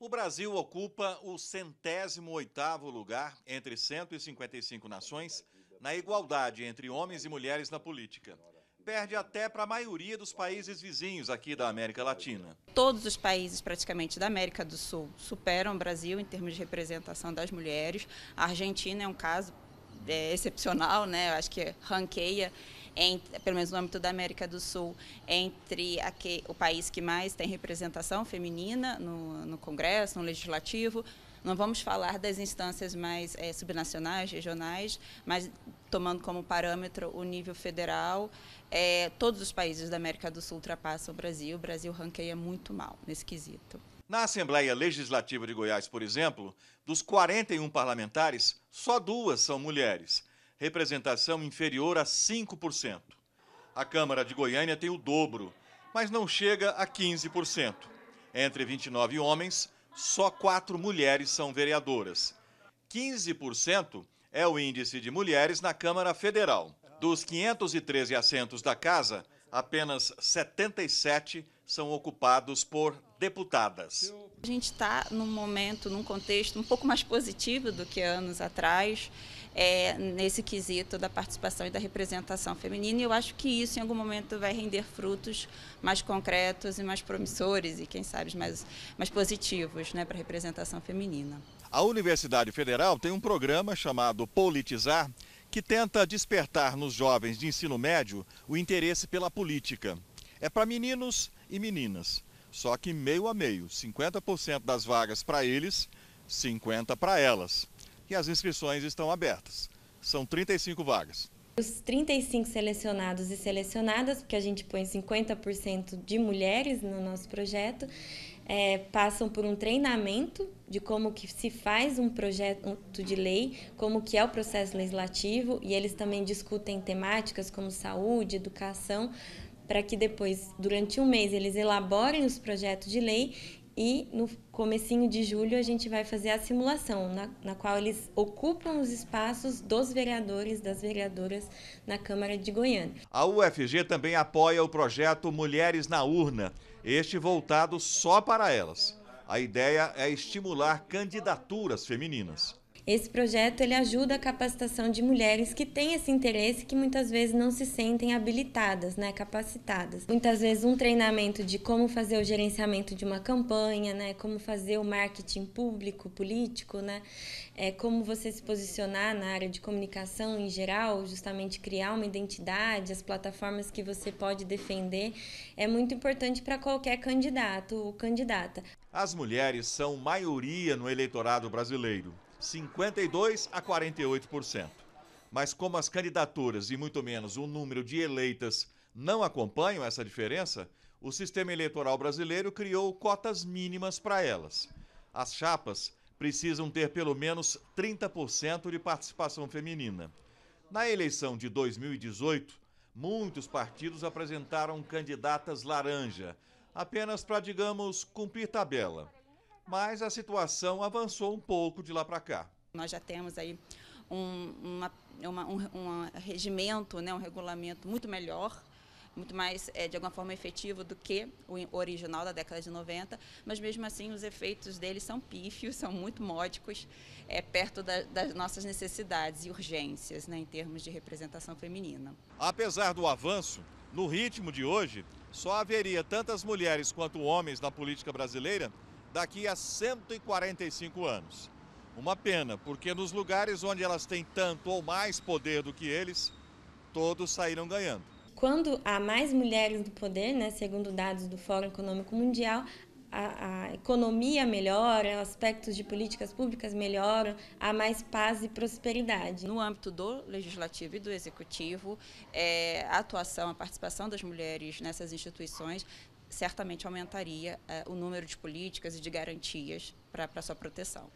O Brasil ocupa o centésimo oitavo lugar entre 155 nações na igualdade entre homens e mulheres na política. Perde até para a maioria dos países vizinhos aqui da América Latina. Todos os países praticamente da América do Sul superam o Brasil em termos de representação das mulheres. A Argentina é um caso é, excepcional, né? Eu acho que ranqueia entre, pelo menos no âmbito da América do Sul, entre o país que mais tem representação feminina no, no, Congresso, no Legislativo. Não vamos falar das instâncias mais é, subnacionais, regionais, mas tomando como parâmetro o nível federal, é, todos os países da América do Sul ultrapassam o Brasil. O Brasil ranqueia muito mal nesse quesito. Na Assembleia Legislativa de Goiás, por exemplo, dos 41 parlamentares, só duas são mulheres, representação inferior a 5%. A Câmara de Goiânia tem o dobro, mas não chega a 15%. Entre 29 homens, só quatro mulheres são vereadoras. 15% é o índice de mulheres na Câmara Federal. Dos 513 assentos da casa, apenas 77 são ocupados por deputadas. A gente está num momento, num contexto um pouco mais positivo do que anos atrás, é, nesse quesito da participação e da representação feminina, e eu acho que isso em algum momento vai render frutos mais concretos e mais promissores, e quem sabe mais, mais positivos né, para a representação feminina. A Universidade Federal tem um programa chamado Politizar, que tenta despertar nos jovens de ensino médio o interesse pela política. É para meninos e meninas, só que meio a meio, 50% das vagas para eles, 50 para elas. E as inscrições estão abertas. São 35 vagas. Os 35 selecionados e selecionadas, porque a gente põe 50% de mulheres no nosso projeto, é, passam por um treinamento de como que se faz um projeto de lei, como que é o processo legislativo, e eles também discutem temáticas como saúde, educação, para que depois, durante um mês, eles elaborem os projetos de lei e no comecinho de julho a gente vai fazer a simulação, na, na qual eles ocupam os espaços dos vereadores, das vereadoras na Câmara de Goiânia. A UFG também apoia o projeto Mulheres na Urna, este voltado só para elas. A ideia é estimular candidaturas femininas. Esse projeto ele ajuda a capacitação de mulheres que têm esse interesse que muitas vezes não se sentem habilitadas, né, capacitadas. Muitas vezes um treinamento de como fazer o gerenciamento de uma campanha, né, como fazer o marketing público, político, né, é, como você se posicionar na área de comunicação em geral, justamente criar uma identidade, as plataformas que você pode defender, é muito importante para qualquer candidato ou candidata. As mulheres são maioria no eleitorado brasileiro. 52 a 48%. Mas como as candidaturas e muito menos o número de eleitas não acompanham essa diferença, o sistema eleitoral brasileiro criou cotas mínimas para elas. As chapas precisam ter pelo menos 30% de participação feminina. Na eleição de 2018, muitos partidos apresentaram candidatas laranja, apenas para, digamos, cumprir tabela mas a situação avançou um pouco de lá para cá. Nós já temos aí um, uma, uma, um, um regimento, né, um regulamento muito melhor muito mais, é, de alguma forma, efetivo do que o original da década de 90, mas mesmo assim os efeitos dele são pífios, são muito módicos, é, perto da, das nossas necessidades e urgências né, em termos de representação feminina. Apesar do avanço, no ritmo de hoje, só haveria tantas mulheres quanto homens na política brasileira daqui a 145 anos. Uma pena, porque nos lugares onde elas têm tanto ou mais poder do que eles, todos saíram ganhando. Quando há mais mulheres no poder, né, segundo dados do Fórum Econômico Mundial, a, a, economia melhora, aspectos de políticas públicas melhoram, há mais paz e prosperidade. No âmbito do legislativo e do executivo, é, a atuação, a participação das mulheres nessas instituições certamente aumentaria uh, o número de políticas e de garantias para sua proteção.